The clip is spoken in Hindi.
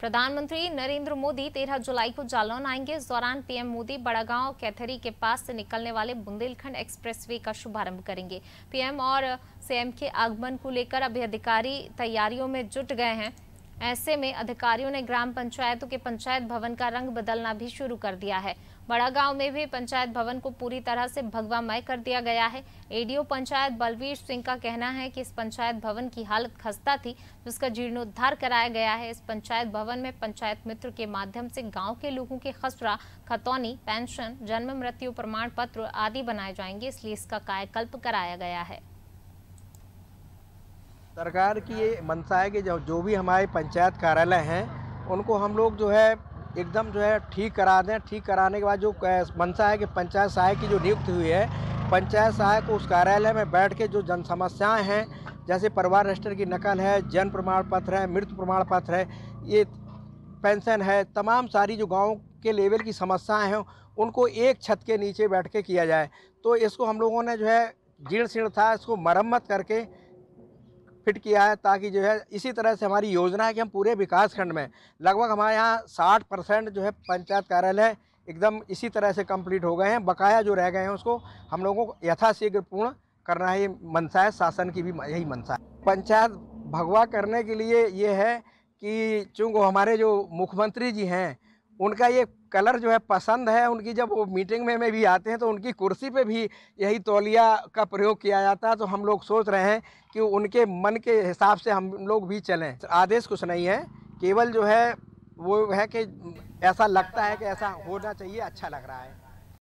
प्रधानमंत्री नरेंद्र मोदी 13 जुलाई को जालौन आएंगे इस दौरान पीएम मोदी बड़ागांव कैथरी के पास से निकलने वाले बुंदेलखंड एक्सप्रेसवे का शुभारंभ करेंगे पीएम और सीएम के आगमन को लेकर अभी अधिकारी तैयारियों में जुट गए हैं ऐसे में अधिकारियों ने ग्राम पंचायतों के पंचायत भवन का रंग बदलना भी शुरू कर दिया है बड़ा गांव में भी पंचायत भवन को पूरी तरह से भगवामय कर दिया गया है एडीओ पंचायत बलवीर सिंह का कहना है कि इस पंचायत भवन की हालत खस्ता थी जिसका जीर्णोद्धार कराया गया है इस पंचायत भवन में पंचायत मित्र के माध्यम से गांव के लोगों के खसरा खतौनी पेंशन जन्म मृत्यु प्रमाण पत्र आदि बनाए जाएंगे इसलिए इसका कायाकल्प कराया गया है सरकार की ये मंशा है कि जो जो भी हमारे पंचायत कार्यालय हैं उनको हम लोग जो है एकदम जो है ठीक करा दें ठीक कराने के बाद जो मंशा है कि पंचायत सहायक की जो नियुक्ति हुई है पंचायत सहायक को उस कार्यालय में बैठ के जो जन समस्याएँ हैं जैसे परिवार रजिस्टर की नकल है जन्म प्रमाण पत्र है मृत्यु प्रमाण पत्र है ये पेंशन है तमाम सारी जो गाँव के लेवल की समस्याएँ हैं उनको एक छत के नीचे बैठ के किया जाए तो इसको हम लोगों ने जो है जीर्ण शीर्ण था इसको मरम्मत करके फिट किया है ताकि जो है इसी तरह से हमारी योजना है कि हम पूरे विकासखंड में लगभग हमारे यहाँ साठ परसेंट जो है पंचायत कार्यालय एकदम इसी तरह से कंप्लीट हो गए हैं बकाया जो रह गए हैं उसको हम लोगों को यथाशीघ्र पूर्ण करना ही मनसा है शासन की भी यही मनसा है पंचायत भगवा करने के लिए ये है कि चूँकि हमारे जो मुख्यमंत्री जी हैं उनका ये कलर जो है पसंद है उनकी जब वो मीटिंग में में भी आते हैं तो उनकी कुर्सी पे भी यही तौलिया का प्रयोग किया जाता है तो हम लोग सोच रहे हैं कि उनके मन के हिसाब से हम लोग भी चलें आदेश कुछ नहीं है केवल जो है वो है कि ऐसा लगता है कि ऐसा होना चाहिए अच्छा लग रहा है